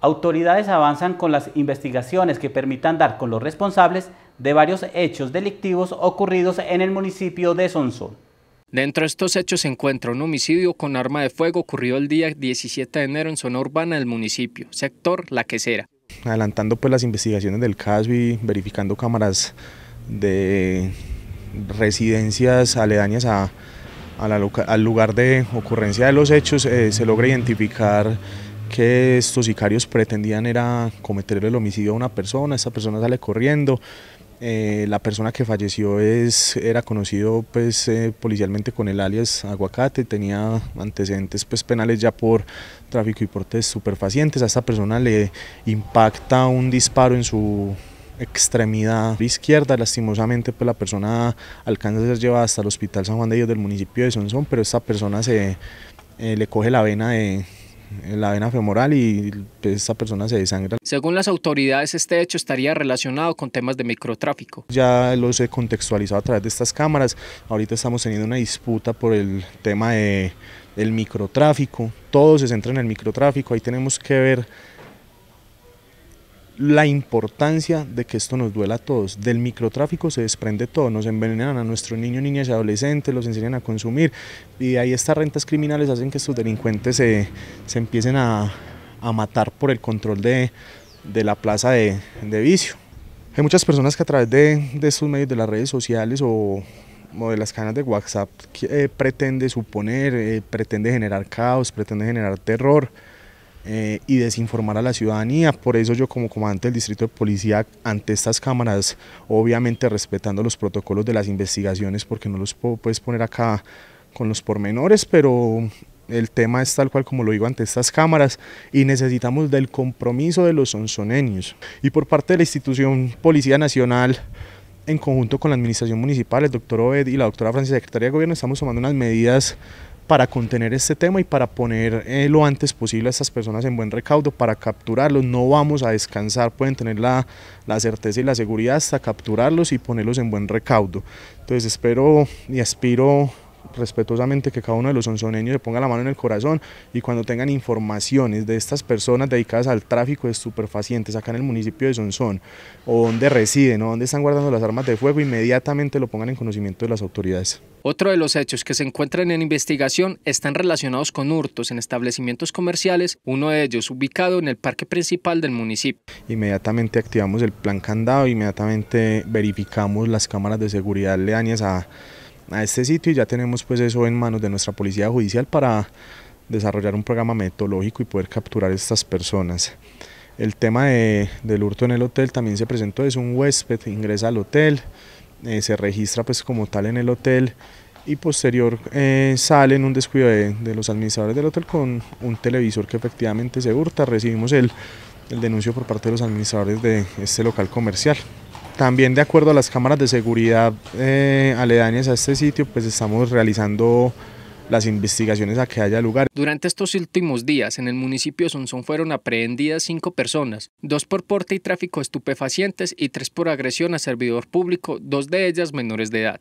autoridades avanzan con las investigaciones que permitan dar con los responsables de varios hechos delictivos ocurridos en el municipio de Sonsol. Dentro de estos hechos se encuentra un homicidio con arma de fuego ocurrido el día 17 de enero en zona urbana del municipio, sector La Quesera. Adelantando pues las investigaciones del caso y verificando cámaras de residencias aledañas al lugar de ocurrencia de los hechos, eh, se logra identificar que estos sicarios pretendían era cometer el homicidio a una persona, esta persona sale corriendo, eh, la persona que falleció es, era conocido pues, eh, policialmente con el alias Aguacate, tenía antecedentes pues, penales ya por tráfico y portes superfacientes, a esta persona le impacta un disparo en su extremidad izquierda, lastimosamente pues la persona alcanza a ser llevada hasta el hospital San Juan de Dios del municipio de Sonsón, pero esta persona se eh, le coge la vena de, en la vena femoral y esa persona se desangra. Según las autoridades, este hecho estaría relacionado con temas de microtráfico. Ya los he contextualizado a través de estas cámaras. Ahorita estamos teniendo una disputa por el tema de, del microtráfico. Todo se centra en el microtráfico. Ahí tenemos que ver la importancia de que esto nos duela a todos. Del microtráfico se desprende todo, nos envenenan a nuestros niños, niñas y adolescentes, los enseñan a consumir y ahí estas rentas criminales hacen que estos delincuentes se, empiecen a, matar por el control de, la plaza de, vicio. Hay muchas personas que a través de, de estos medios de las redes sociales o, de las cadenas de WhatsApp eh, pretende suponer, eh, pretende generar caos, pretende generar terror. Eh, y desinformar a la ciudadanía. Por eso yo como comandante del distrito de policía ante estas cámaras, obviamente respetando los protocolos de las investigaciones, porque no los puedo, puedes poner acá con los pormenores, pero el tema es tal cual como lo digo ante estas cámaras y necesitamos del compromiso de los sonzoneños Y por parte de la institución Policía Nacional, en conjunto con la administración municipal, el doctor Obed y la doctora Francis, secretaria de Gobierno, estamos tomando unas medidas para contener este tema y para poner eh, lo antes posible a estas personas en buen recaudo, para capturarlos. No vamos a descansar, pueden tener la, la certeza y la seguridad hasta capturarlos y ponerlos en buen recaudo. Entonces espero y aspiro respetuosamente que cada uno de los sonzoneños le ponga la mano en el corazón y cuando tengan informaciones de estas personas dedicadas al tráfico de superfacientes acá en el municipio de Sonsón, o donde residen, o donde están guardando las armas de fuego, inmediatamente lo pongan en conocimiento de las autoridades. Otro de los hechos que se encuentran en investigación están relacionados con hurtos en establecimientos comerciales, uno de ellos ubicado en el parque principal del municipio. Inmediatamente activamos el plan candado, inmediatamente verificamos las cámaras de seguridad leañas a a este sitio y ya tenemos pues eso en manos de nuestra policía judicial para desarrollar un programa metodológico y poder capturar estas personas. El tema del hurto en el hotel también se presentó, es un huésped, ingresa al hotel, eh, se registra pues como tal en el hotel y posterior eh, sale en un descuido de, los administradores del hotel con un televisor que efectivamente se hurta, recibimos el, el denuncio por parte de los administradores de este local comercial. También de acuerdo a las cámaras de seguridad eh, aledañas a este sitio, pues estamos realizando las investigaciones a que haya lugar. Durante estos últimos días en el municipio de Sonsón fueron aprehendidas cinco personas, dos por porte y tráfico de estupefacientes y tres por agresión a servidor público, dos de ellas menores de edad.